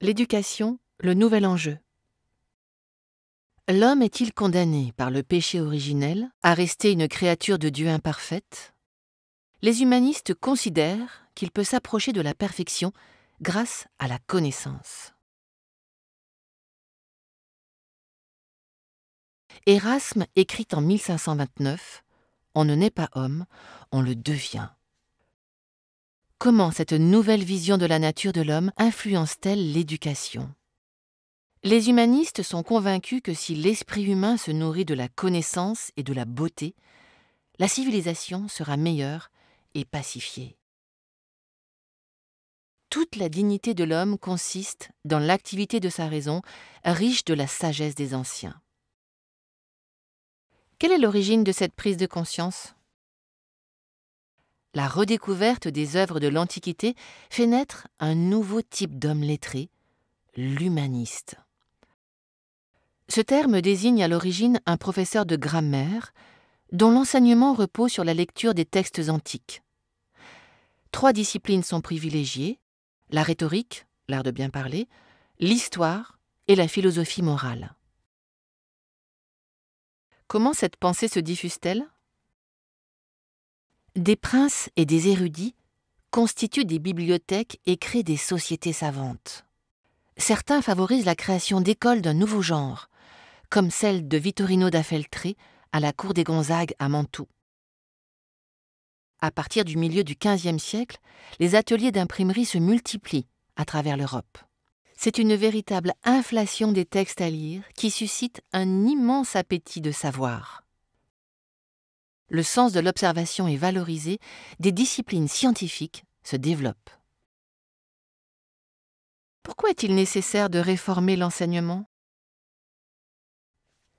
L'éducation, le nouvel enjeu. L'homme est-il condamné par le péché originel à rester une créature de Dieu imparfaite Les humanistes considèrent qu'il peut s'approcher de la perfection grâce à la connaissance. Erasme écrit en 1529 On ne naît pas homme, on le devient. Comment cette nouvelle vision de la nature de l'homme influence-t-elle l'éducation Les humanistes sont convaincus que si l'esprit humain se nourrit de la connaissance et de la beauté, la civilisation sera meilleure et pacifiée. Toute la dignité de l'homme consiste dans l'activité de sa raison, riche de la sagesse des anciens. Quelle est l'origine de cette prise de conscience la redécouverte des œuvres de l'Antiquité fait naître un nouveau type d'homme lettré, l'humaniste. Ce terme désigne à l'origine un professeur de grammaire dont l'enseignement repose sur la lecture des textes antiques. Trois disciplines sont privilégiées, la rhétorique, l'art de bien parler, l'histoire et la philosophie morale. Comment cette pensée se diffuse-t-elle des princes et des érudits constituent des bibliothèques et créent des sociétés savantes. Certains favorisent la création d'écoles d'un nouveau genre, comme celle de Vittorino da Feltre à la cour des Gonzagues à Mantoue. À partir du milieu du XVe siècle, les ateliers d'imprimerie se multiplient à travers l'Europe. C'est une véritable inflation des textes à lire qui suscite un immense appétit de savoir le sens de l'observation est valorisé, des disciplines scientifiques se développent. Pourquoi est-il nécessaire de réformer l'enseignement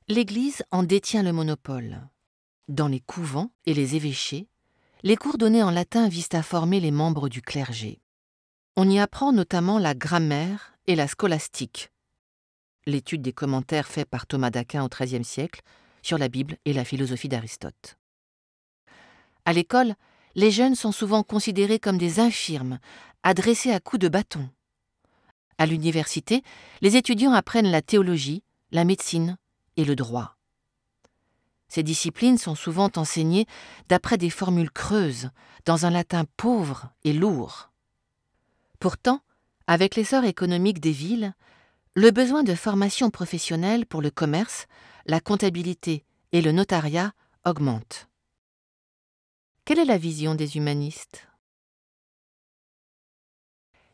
L'Église en détient le monopole. Dans les couvents et les évêchés, les cours donnés en latin visent à former les membres du clergé. On y apprend notamment la grammaire et la scolastique, l'étude des commentaires faits par Thomas d'Aquin au XIIIe siècle sur la Bible et la philosophie d'Aristote. À l'école, les jeunes sont souvent considérés comme des infirmes, adressés à coups de bâton. À l'université, les étudiants apprennent la théologie, la médecine et le droit. Ces disciplines sont souvent enseignées d'après des formules creuses, dans un latin pauvre et lourd. Pourtant, avec l'essor économique des villes, le besoin de formation professionnelle pour le commerce, la comptabilité et le notariat augmente. Quelle est la vision des humanistes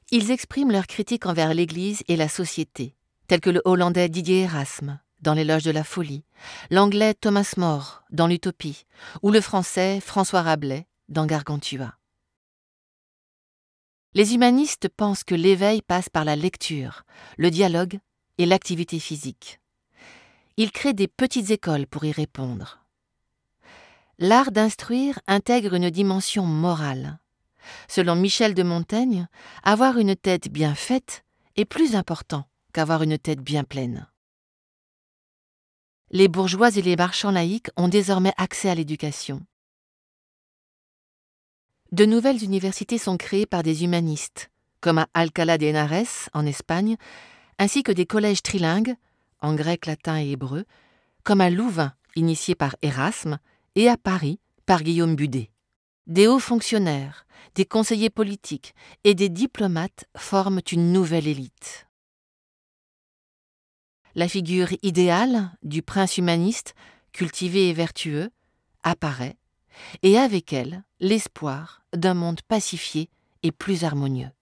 Ils expriment leurs critiques envers l'Église et la société, tels que le Hollandais Didier Erasme dans l'éloge de la folie, l'anglais Thomas More dans l'utopie, ou le français François Rabelais dans Gargantua. Les humanistes pensent que l'éveil passe par la lecture, le dialogue et l'activité physique. Ils créent des petites écoles pour y répondre. L'art d'instruire intègre une dimension morale. Selon Michel de Montaigne, avoir une tête bien faite est plus important qu'avoir une tête bien pleine. Les bourgeois et les marchands laïcs ont désormais accès à l'éducation. De nouvelles universités sont créées par des humanistes, comme à Alcalá de Henares, en Espagne, ainsi que des collèges trilingues, en grec, latin et hébreu, comme à Louvain, initié par Erasme, et à Paris par Guillaume Budet. Des hauts fonctionnaires, des conseillers politiques et des diplomates forment une nouvelle élite. La figure idéale du prince humaniste, cultivé et vertueux, apparaît, et avec elle l'espoir d'un monde pacifié et plus harmonieux.